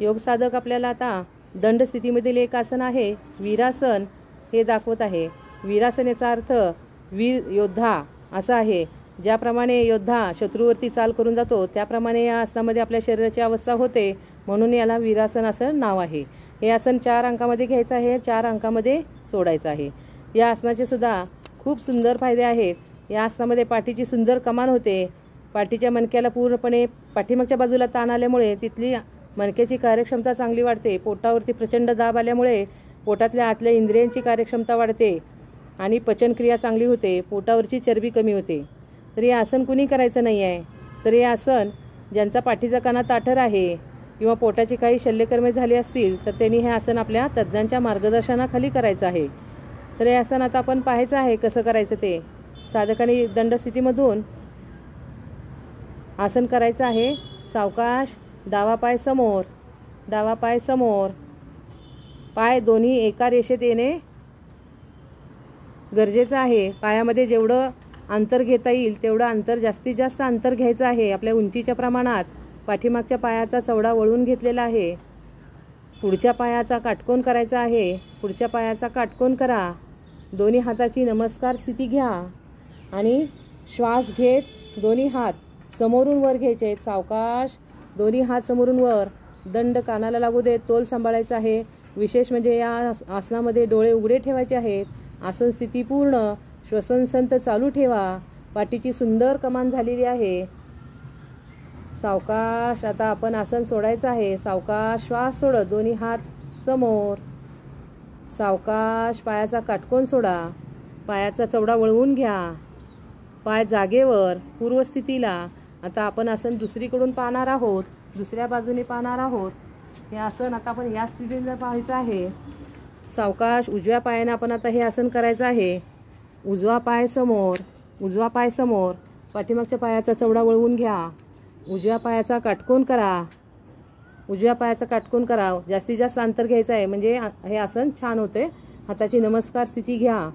योगसाधक आपल्याला आता दंडस्थितीमधील एक आसन आहे वीरासन हे दाखवत आहे वीरासन याचा अर्थ वीर योद्धा असा आहे ज्याप्रमाणे योद्धा शत्रूवरती चाल करून जातो त्याप्रमाणे या आसनामध्ये आपल्या शरीराची अवस्था होते म्हणून याला वीरासन असं नाव आहे हे आसन चार अंकामध्ये घ्यायचं आहे चार अंकामध्ये सोडायचं आहे या आसनाचे सुद्धा खूप सुंदर फायदे आहेत या आसनामध्ये पाठीची सुंदर कमान होते पाठीच्या मणक्याला पूर्णपणे पाठीमागच्या बाजूला ताण आल्यामुळे तिथली मणक्याची कार्यक्षमता चांगली वाढते पोटावरती प्रचंड दाब आल्यामुळे पोटातल्या आतल्या इंद्रियांची कार्यक्षमता वाढते आणि पचनक्रिया चांगली होते पोटावरची चरबी कमी होते तर हे आसन कुणी करायचं नाही आहे तर हे आसन ज्यांचा पाठीचा काना ताठर आहे किंवा पोटाची काही शल्यकर्मे झाली असतील तर त्यांनी हे आसन आपल्या तज्ज्ञांच्या मार्गदर्शनाखाली करायचं आहे तर हे आसन आता आपण पाहायचं आहे कसं करायचं ते साधकाने दंडस्थितीमधून आसन करायचं आहे सावकाश डावा पाय समोर दावा पाय समोर पाय दोन्ही एका रेषेत येणे गरजेचं आहे पायामध्ये जेवढं अंतर घेता येईल तेवढं अंतर जास्तीत जास्त अंतर घ्यायचं आहे आपल्या उंचीच्या प्रमाणात पाठीमागच्या पायाचा चवडा वळून घेतलेला आहे पुढच्या पायाचा काटकोन करायचा आहे पुढच्या पायाचा काटकोन करा दोन्ही हाताची नमस्कार स्थिती घ्या आणि श्वास घेत दोन्ही हात समोरून वर घ्यायचे सावकाश दोन्ही हात समोरून वर दंड कानाला लागू देत तोल सांभाळायचा आहे विशेष म्हणजे या आसनामध्ये डोळे उघडे ठेवायचे आहेत आसन स्थिती पूर्ण श्वसन संत चालू ठेवा पाठीची सुंदर कमान झालेली आहे सावकाश आता आपण आसन सोडायचं आहे सावकाश श्वास सोडत दोन्ही हात समोर सावकाश पायाचा काटकोन सोडा पायाचा चवडा वळवून घ्या पाय जागेवर पूर्वस्थितीला आता आपण आसन दुसरीकडून पाहणार आहोत दुसऱ्या बाजूने पाहणार आहोत हे आसन आता आपण या जर पाहायचं आहे सावकाश उजव्या पायाने आपण आता हे आसन करायचं आहे उजवा पाय समोर उजवा पाय समोर पाठीमागच्या पायाचा चवडा वळवून घ्या उजव्या पायाचा काटकोन करा उजव्या पायाचा काटकोन करा जास्तीत जास्त अंतर घ्यायचं आहे म्हणजे हे आसन छान होते हाताची नमस्कार स्थिती घ्या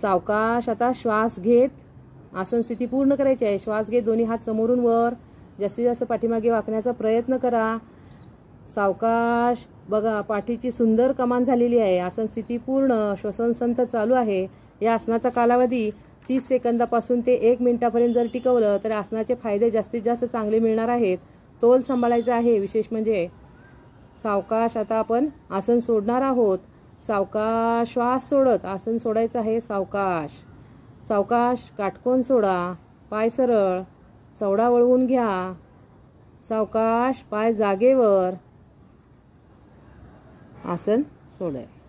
सावकाश आता श्वास घेत आसन स्थिती पूर्ण करायची आहे श्वास घे दोन्ही हात समोरून वर जास्तीत जास्त पाठीमागे वाकण्याचा प्रयत्न करा सावकाश बघा पाठीची सुंदर कमान झालेली आहे आसन स्थिती पूर्ण श्वसन संत चालू आहे या आसनाचा कालावधी तीस सेकंदापासून ते एक मिनिटापर्यंत जर टिकवलं तर आसनाचे फायदे जास्तीत जास्त चांगले मिळणार आहेत तोल सांभाळायचा आहे विशेष म्हणजे सावकाश आता आपण आसन सोडणार आहोत सावकाश श्वास सोडत आसन सोडायचं आहे सावकाश सावकाश काटकोन सोडा पाय सरळ चवडा वळवून घ्या सावकाश पाय जागेवर आसन सोडाय